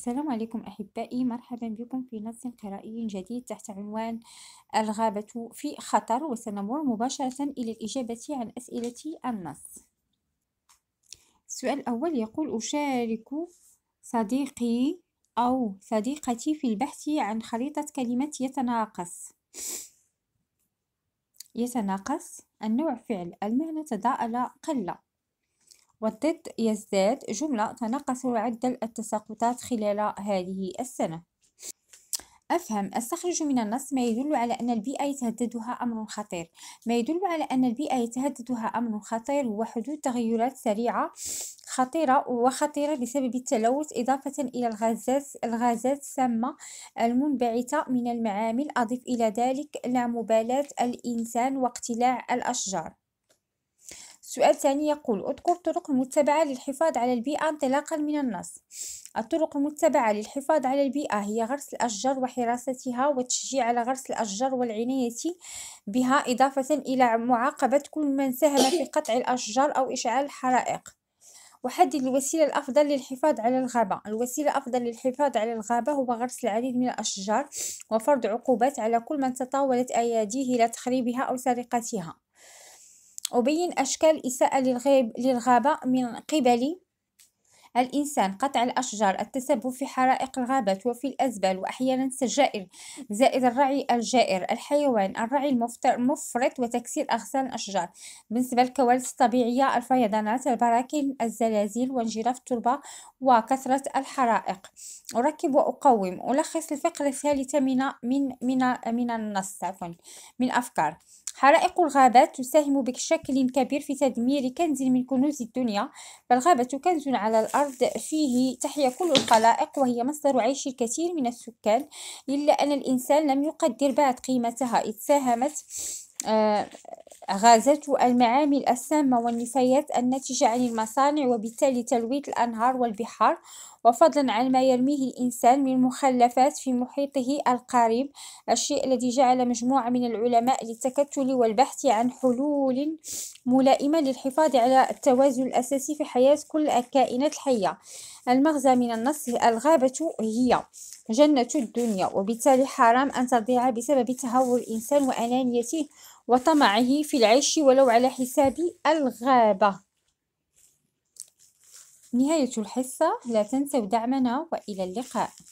السلام عليكم أحبائي مرحبا بكم في نص قرائي جديد تحت عنوان الغابة في خطر وسنمر مباشرة إلى الإجابة عن أسئلة النص السؤال الأول يقول أشارك صديقي أو صديقتي في البحث عن خريطة كلمة يتناقص يتناقص النوع فعل المعنى تضاءل قلة والضد يزداد جملة تناقص معدل التساقطات خلال هذه السنة أفهم أستخرج من النص ما يدل على أن البيئة يتهددها أمر خطير ما يدل على أن البيئة يتهددها أمر خطير هو حدوث تغيرات سريعة خطيرة وخطيرة بسبب التلوث إضافة إلى الغازات الغازات السامة المنبعثة من المعامل أضف إلى ذلك لا مبالاة الإنسان واقتلاع الأشجار سؤال ثاني يقول اذكر طرق متبعة للحفاظ على البيئة انطلاقا من النص الطرق المتبعة للحفاظ على البيئة هي غرس الأشجار وحراستها والتشجيع على غرس الأشجار والعناية بها إضافة إلى معاقبة كل من ساهم في قطع الأشجار أو إشعال الحرائق وحدد الوسيلة الأفضل للحفاظ على الغابة الوسيلة الأفضل للحفاظ على الغابة هو غرس العديد من الأشجار وفرض عقوبات على كل من تطاولت أياديه إلى تخريبها أو سرقتها أبين أشكال إساءة للغيب للغابة من قبل الإنسان قطع الأشجار التسبب في حرائق الغابات وفي الأزبال وأحيانا السجائر زائد الرعي الجائر الحيوان الرعي المفرط وتكسير أغصان الأشجار بالنسبة للكوارث الطبيعية الفيضانات البراكين الزلازل وانجراف التربة وكثرة الحرائق أركب وأقوم ألخص الفقرة الثالثة من من من من النص عفوا من أفكار حرائق الغابات تساهم بشكل كبير في تدمير كنز من كنوز الدنيا فالغابة كنز على الأرض فيه تحيا كل الخلائق وهي مصدر عيش الكثير من السكان إلا أن الإنسان لم يقدر بعد قيمتها إذ ساهمت آه، غازات المعامل السامة والنفايات الناتجة عن المصانع وبالتالي تلويث الأنهار والبحار وفضلا عن ما يرميه الإنسان من مخلفات في محيطه القريب الشيء الذي جعل مجموعة من العلماء للتكتل والبحث عن حلول ملائمة للحفاظ على التوازن الأساسي في حياة كل الكائنات الحية المغزى من النص الغابة هي جنة الدنيا وبالتالي حرام أن تضيع بسبب تهور الإنسان وأنانيته وطمعه في العيش ولو على حساب الغابة نهاية الحصة لا تنسوا دعمنا وإلى اللقاء